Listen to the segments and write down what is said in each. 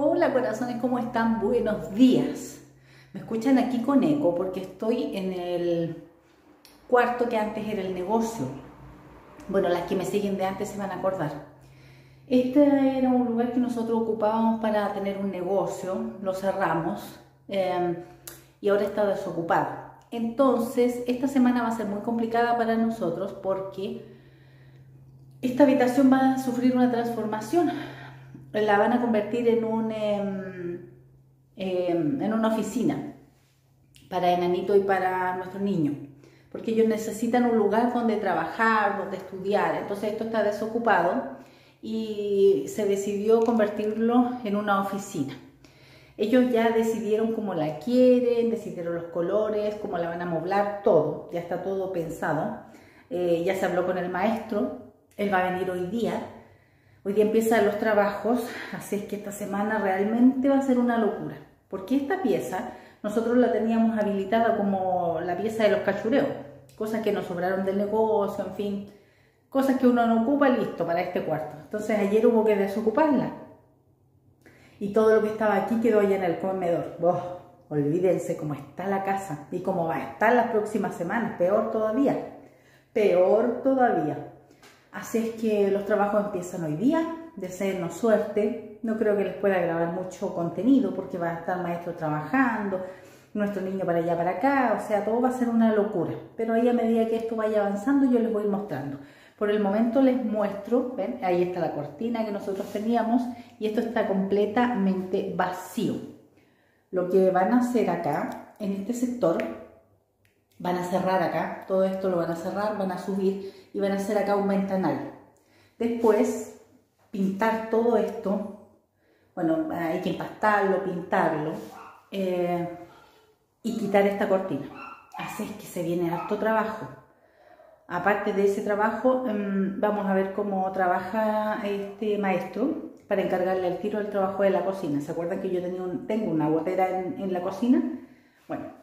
Hola corazones, ¿cómo están? Buenos días. Me escuchan aquí con eco porque estoy en el cuarto que antes era el negocio. Bueno, las que me siguen de antes se van a acordar. Este era un lugar que nosotros ocupábamos para tener un negocio, lo cerramos em, y ahora está desocupado. Entonces, esta semana va a ser muy complicada para nosotros porque esta habitación va a sufrir una transformación la van a convertir en, un, em, em, en una oficina para enanito y para nuestro niño porque ellos necesitan un lugar donde trabajar, donde estudiar, entonces esto está desocupado y se decidió convertirlo en una oficina. Ellos ya decidieron cómo la quieren, decidieron los colores, cómo la van a moblar, todo, ya está todo pensado. Eh, ya se habló con el maestro, él va a venir hoy día Hoy día empiezan los trabajos, así es que esta semana realmente va a ser una locura, porque esta pieza nosotros la teníamos habilitada como la pieza de los cachureos, cosas que nos sobraron del negocio, en fin, cosas que uno no ocupa listo para este cuarto. Entonces ayer hubo que desocuparla y todo lo que estaba aquí quedó allá en el comedor. Oh, olvídense cómo está la casa y cómo va a estar las próximas semanas, peor todavía, peor todavía. Así es que los trabajos empiezan hoy día, deseenos suerte. No creo que les pueda grabar mucho contenido porque va a estar maestro trabajando, nuestro niño para allá, para acá, o sea, todo va a ser una locura. Pero ahí a medida que esto vaya avanzando yo les voy mostrando. Por el momento les muestro, ven, ahí está la cortina que nosotros teníamos y esto está completamente vacío. Lo que van a hacer acá, en este sector, Van a cerrar acá, todo esto lo van a cerrar, van a subir y van a hacer acá un ventanal. Después, pintar todo esto, bueno, hay que empastarlo, pintarlo eh, y quitar esta cortina. Así es que se viene harto trabajo. Aparte de ese trabajo, em, vamos a ver cómo trabaja este maestro para encargarle el tiro el trabajo de la cocina. ¿Se acuerdan que yo tenía tengo una gotera en la cocina?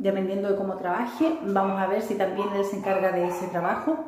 dependiendo de cómo trabaje. Vamos a ver si también él se encarga de ese trabajo.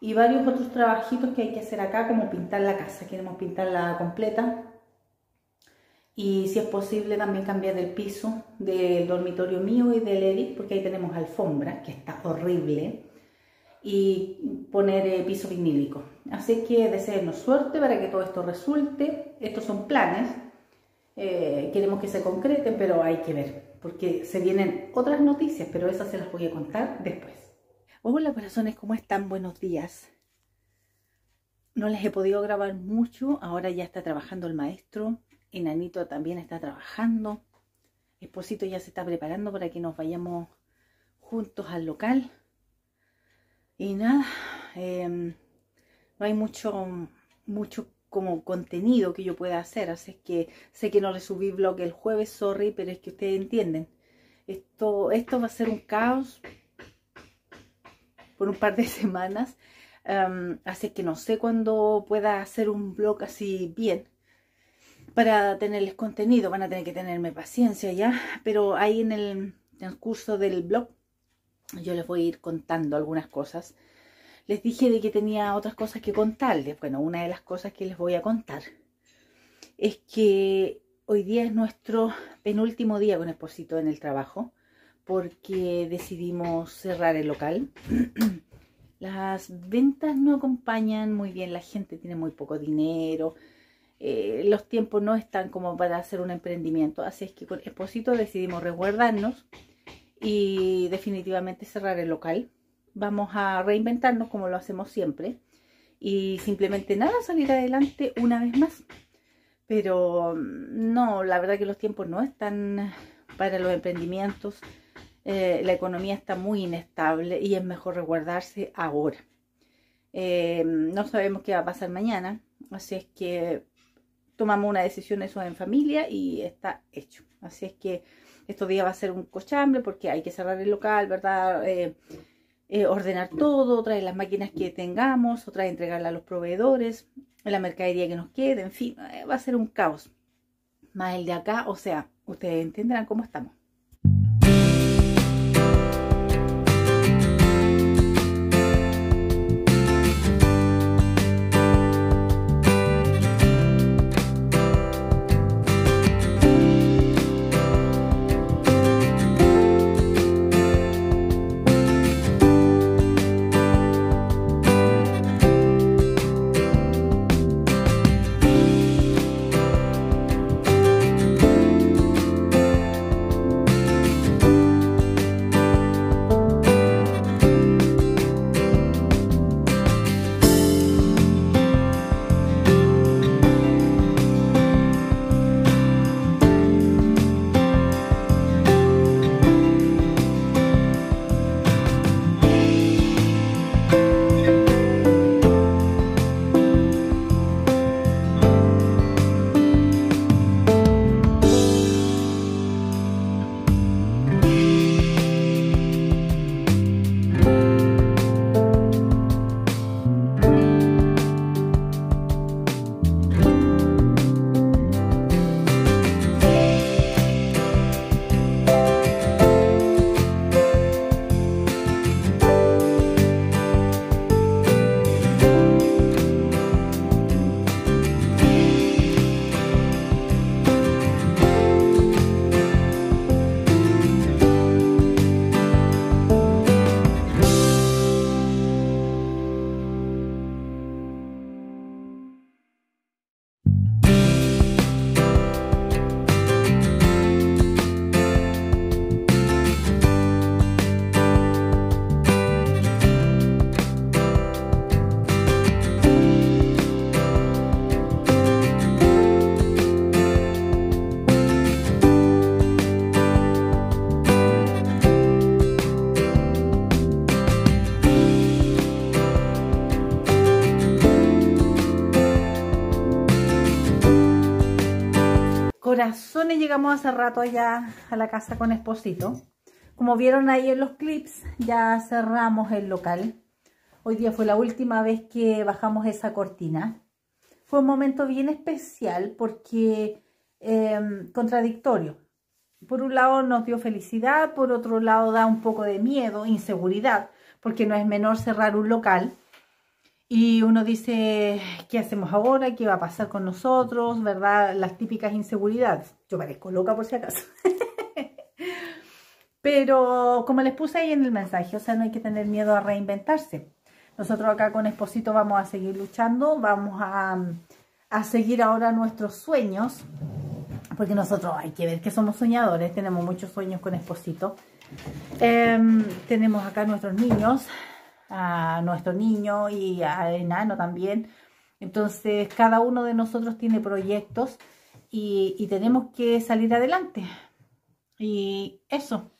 Y varios otros trabajitos que hay que hacer acá, como pintar la casa. Queremos pintarla completa. Y si es posible también cambiar el piso del dormitorio mío y del Eric, porque ahí tenemos alfombra, que está horrible. Y poner eh, piso vinílico. Así que deseenos suerte para que todo esto resulte. Estos son planes. Eh, queremos que se concreten, pero hay que ver porque se vienen otras noticias, pero esas se las voy a contar después. Hola corazones, ¿cómo están? Buenos días. No les he podido grabar mucho, ahora ya está trabajando el maestro, Enanito también está trabajando, Esposito ya se está preparando para que nos vayamos juntos al local. Y nada, em, no hay mucho, mucho como contenido que yo pueda hacer. Así es que sé que no les subí blog el jueves, sorry, pero es que ustedes entienden. Esto, esto va a ser un caos por un par de semanas. así que no sé cuándo pueda hacer un blog así bien para tenerles contenido. Van a tener que tenerme paciencia ya. Pero ahí en el, transcurso del blog yo les voy a ir contando algunas cosas les dije de que tenía otras cosas que contarles. Bueno, una de las cosas que les voy a contar es que hoy día es nuestro penúltimo día con Esposito en el trabajo porque decidimos cerrar el local. Las ventas no acompañan muy bien, la gente tiene muy poco dinero, eh, los tiempos no están como para hacer un emprendimiento, así es que con Esposito decidimos resguardarnos y definitivamente cerrar el local vamos a reinventarnos como lo hacemos siempre y simplemente nada, salir adelante una vez más. Pero mm, no, la verdad que los tiempos no están para los emprendimientos, eh, la economía está muy inestable y es mejor resguardarse ahora. Eh, no sabemos qué va a pasar mañana, así es que tomamos una decisión eso en familia y está hecho. Así es que estos días va a ser un cochambre porque hay que cerrar el local, ¿verdad? Eh, eh, ordenar todo, traer las máquinas que tengamos, otra entregarla a los proveedores, la mercadería que nos quede, en fin, eh, va a ser un caos. Más el de acá, o sea, ustedes entenderán cómo estamos. llegamos hace rato allá a la casa con Esposito. Como vieron ahí en los clips, ya cerramos el local. Hoy día fue la última vez que bajamos esa cortina. Fue un momento bien especial porque em, contradictorio. Por un lado nos dio felicidad, por otro lado da un poco de miedo, inseguridad, porque no es menor cerrar un local y uno dice, ¿qué hacemos ahora? ¿Qué va a pasar con nosotros? ¿Verdad? Las típicas inseguridades. Yo parezco loca por si acaso. Pero como les puse ahí en el mensaje, o sea, no hay que tener miedo a reinventarse. Nosotros acá con Esposito vamos a seguir luchando, vamos a, seguir ahora nuestros sueños, porque nosotros hay que ver que somos soñadores, tenemos muchos sueños con Esposito. Em, tenemos acá nuestros niños, a nuestro niño y a enano también. Entonces, cada uno de nosotros tiene proyectos y, tenemos que salir adelante. Y eso,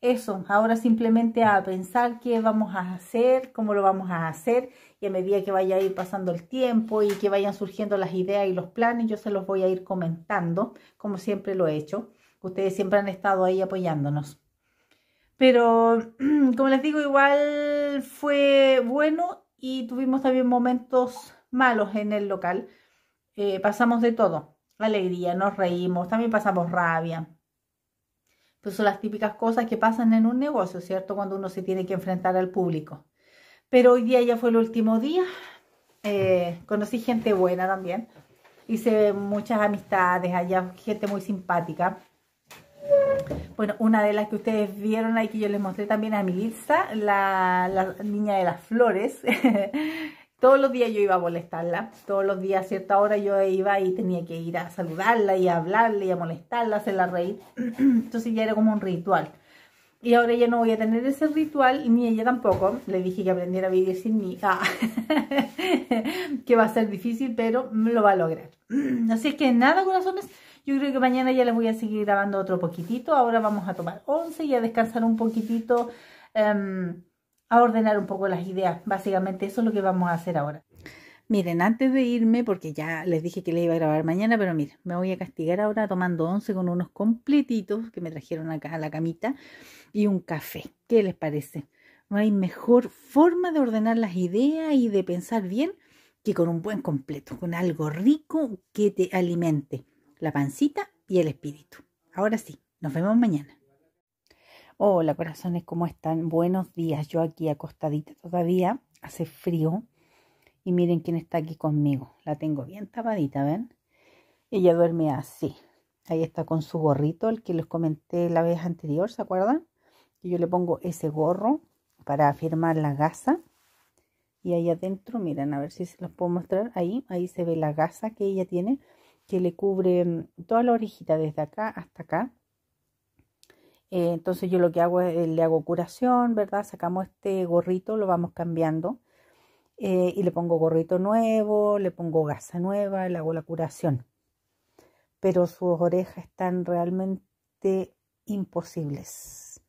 eso. Ahora simplemente a pensar qué vamos a hacer, cómo lo vamos a hacer. Y a medida que vaya a ir pasando el tiempo y que vayan surgiendo las ideas y los planes, yo se los voy a ir comentando, como siempre lo he hecho. Ustedes siempre han estado ahí apoyándonos. Pero, como les digo, igual fue bueno y tuvimos también momentos malos en el local. Eh, pasamos de todo, alegría, nos reímos, también pasamos rabia. Pues son las típicas cosas que pasan en un negocio, ¿cierto? Cuando uno se tiene que enfrentar al público. Pero hoy día ya fue el último día. Eh, conocí gente buena también. Hice muchas amistades allá, gente muy simpática. Bueno, una de las que ustedes vieron ahí que yo les mostré también a mi la, la niña de las flores. todos los días yo iba a molestarla, todos los días a cierta hora yo iba y tenía que ir a saludarla y a hablarle y a molestarla, hacerla reír. Entonces ya era como un ritual. Y ahora ya no voy a tener ese ritual, y ni ella tampoco. Le dije que aprendiera a vivir sin mí. Ah, que va a ser difícil, pero lo va a lograr. Así es que nada, corazones. Yo creo que mañana ya les voy a seguir grabando otro poquitito. Ahora vamos a tomar once y a descansar un poquitito. Em, a ordenar un poco las ideas. Básicamente eso es lo que vamos a hacer ahora. Miren, antes de irme, porque ya les dije que le iba a grabar mañana, pero miren, me voy a castigar ahora tomando once con unos completitos que me trajeron acá a la camita y un café. ¿Qué les parece? No hay mejor forma de ordenar las ideas y de pensar bien que con un buen completo, con algo rico que te alimente la pancita y el espíritu. Ahora sí, nos vemos mañana. Hola corazones, ¿cómo están? Buenos días. Yo aquí acostadita todavía, hace frío, y miren quién está aquí conmigo. La tengo bien tapadita, ¿ven? Ella duerme así. Ahí está con su gorrito, el que les comenté la vez anterior, ¿se acuerdan? yo le pongo ese gorro para afirmar la gasa. Y ahí adentro, miren, a ver si se los puedo mostrar. Ahí, ahí se ve la gasa que ella tiene, que le cubre mm, toda la orejita desde acá hasta acá. Eh, entonces yo lo que hago es, eh, le hago curación, ¿verdad? Sacamos este gorrito, lo vamos cambiando. Eh, y le pongo gorrito nuevo, le pongo gasa nueva, le hago la curación. Pero sus orejas están realmente imposibles.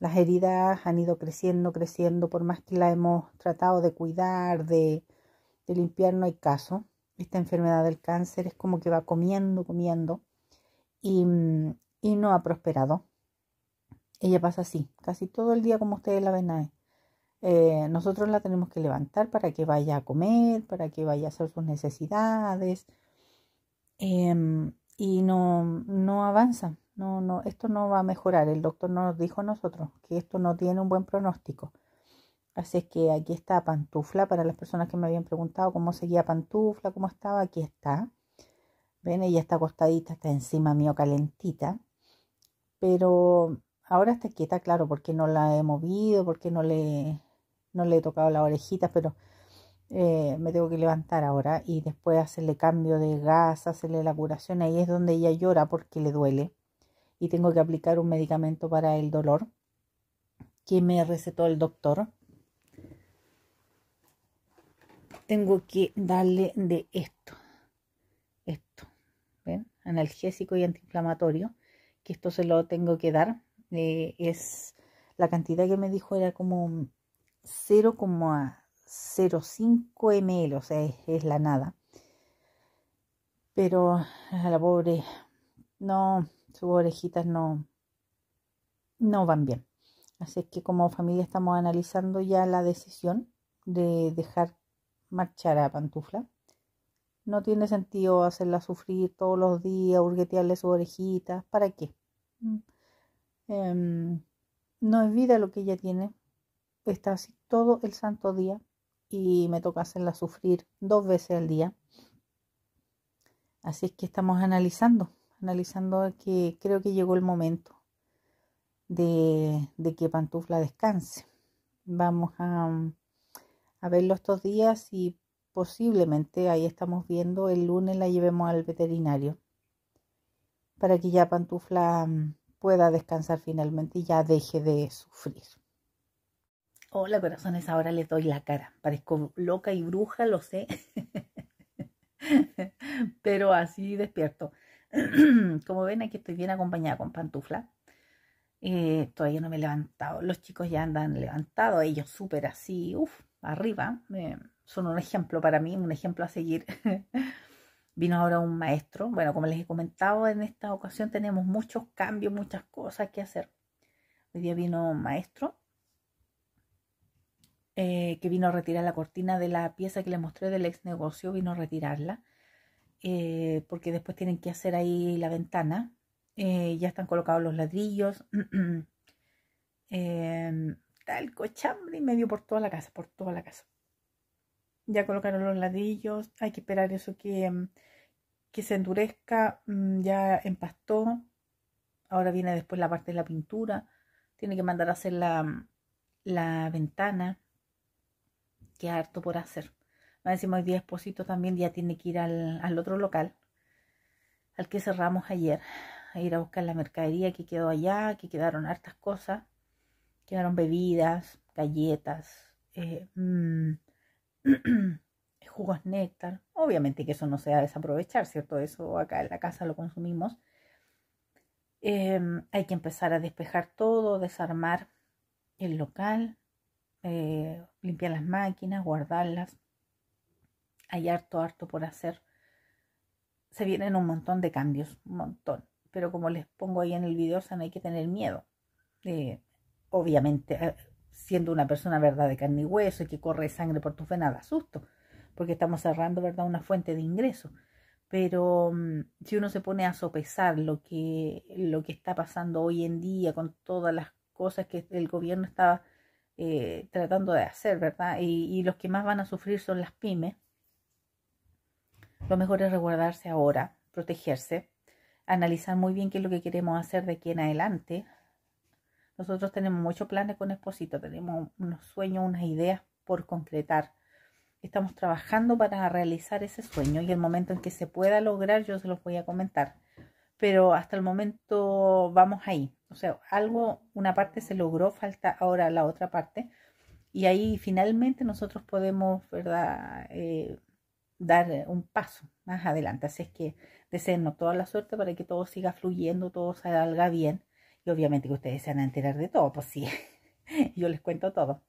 Las heridas han ido creciendo, creciendo, por más que la hemos tratado de cuidar, de, limpiar, no hay caso. Esta enfermedad del cáncer es como que va comiendo, comiendo y, y no ha prosperado. Ella pasa así, casi todo el día como ustedes la ven ahí eh, nosotros la tenemos que levantar para que vaya a comer, para que vaya a hacer sus necesidades. Em, y no, no avanza, no, no, esto no va a mejorar. El doctor nos dijo a nosotros que esto no tiene un buen pronóstico. Así es que aquí está pantufla, para las personas que me habían preguntado cómo seguía pantufla, cómo estaba, aquí está. Ven, ella está acostadita, está encima mío calentita. Pero ahora está quieta, claro, porque no la he movido, porque no le, no le he tocado las orejitas, pero eh, me tengo que levantar ahora y después hacerle cambio de gas, hacerle la curación, ahí es donde ella llora porque le duele y tengo que aplicar un medicamento para el dolor que me recetó el doctor. Tengo que darle de esto, esto, ¿ven? analgésico y antiinflamatorio, que esto se lo tengo que dar. Eh, es la cantidad que me dijo era como 0,05 ml, o sea, es, la nada. Pero a ah, la pobre, no, sus orejitas no, no van bien. Así que como familia estamos analizando ya la decisión de dejar marchar a Pantufla. No tiene sentido hacerla sufrir todos los días, hurguetearle sus orejitas, ¿para qué? Mm. Em, no es vida lo que ella tiene, está así todo el santo día y me toca hacerla sufrir dos veces al día. Así es que estamos analizando, analizando que creo que llegó el momento de, que Pantufla descanse. Vamos a, a verlo estos días y posiblemente, ahí estamos viendo, el lunes la llevemos al veterinario para que ya Pantufla mm, pueda descansar finalmente y ya deje de sufrir. Hola corazones, ahora les doy la cara. Parezco loca y bruja, lo sé. Pero así despierto. Como ven, aquí estoy bien acompañada con pantufla. Eh, todavía no me he levantado. Los chicos ya andan levantados, ellos súper así, uff, arriba. son un ejemplo para mí, un ejemplo a seguir. Vino ahora un maestro. Bueno, como les he comentado, en esta ocasión tenemos muchos cambios, muchas cosas que hacer. Hoy día vino un maestro eh, que vino a retirar la cortina de la pieza que le mostré del ex negocio, vino a retirarla, eh, porque después tienen que hacer ahí la ventana. Eh, ya están colocados los ladrillos. Em, está el cochambre y medio por toda la casa, por toda la casa. Ya colocaron los ladrillos, hay que esperar eso que, em, que se endurezca, mm, ya empastó. Ahora viene después la parte de la pintura, tiene que mandar a hacer la, la ventana. Qué harto por hacer. Me decimos hoy día Esposito también ya tiene que ir al, otro local, al que cerramos ayer, a ir a buscar la mercadería que quedó allá, que quedaron hartas cosas, quedaron bebidas, galletas, eh, mm, jugos néctar. Obviamente que eso no se va a desaprovechar, ¿cierto? Eso acá en la casa lo consumimos. Em, hay que empezar a despejar todo, desarmar el local, eh, limpiar las máquinas, guardarlas. Hay harto, harto por hacer. Se vienen un montón de cambios, un montón. Pero como les pongo ahí en el video, no hay que tener miedo. Eh, obviamente, eh, siendo una persona, ¿verdad?, de carne y hueso y que corre sangre por tus venas, da susto, porque estamos cerrando, ¿verdad?, una fuente de ingreso. Pero mm, si uno se pone a sopesar lo que, lo que está pasando hoy en día con todas las cosas que el gobierno está eh, tratando de hacer, ¿verdad? Y, los que más van a sufrir son las pymes. Lo mejor es resguardarse ahora, protegerse, analizar muy bien qué es lo que queremos hacer de aquí en adelante. Nosotros tenemos muchos planes con Esposito, tenemos unos sueños, unas ideas por concretar. Estamos trabajando para realizar ese sueño y el momento en que se pueda lograr yo se los voy a comentar. Pero hasta el momento vamos ahí o sea, algo, una parte se logró, falta ahora la otra parte. Y ahí finalmente nosotros podemos, ¿verdad? Eh, dar un paso más adelante. Así es que deseo toda la suerte para que todo siga fluyendo, todo salga bien. Y obviamente que ustedes se van a enterar de todo, pues sí, yo les cuento todo.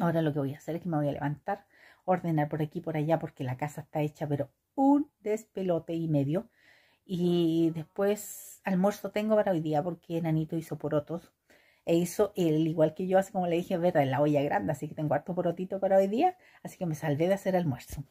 Ahora lo que voy a hacer es que me voy a levantar, ordenar por aquí, por allá, porque la casa está hecha, pero un despelote y medio. Y después almuerzo tengo para hoy día porque Nanito hizo porotos. E hizo el igual que yo, así como le dije, verdad en la olla grande, así que tengo harto porotito para hoy día, así que me salvé de hacer almuerzo.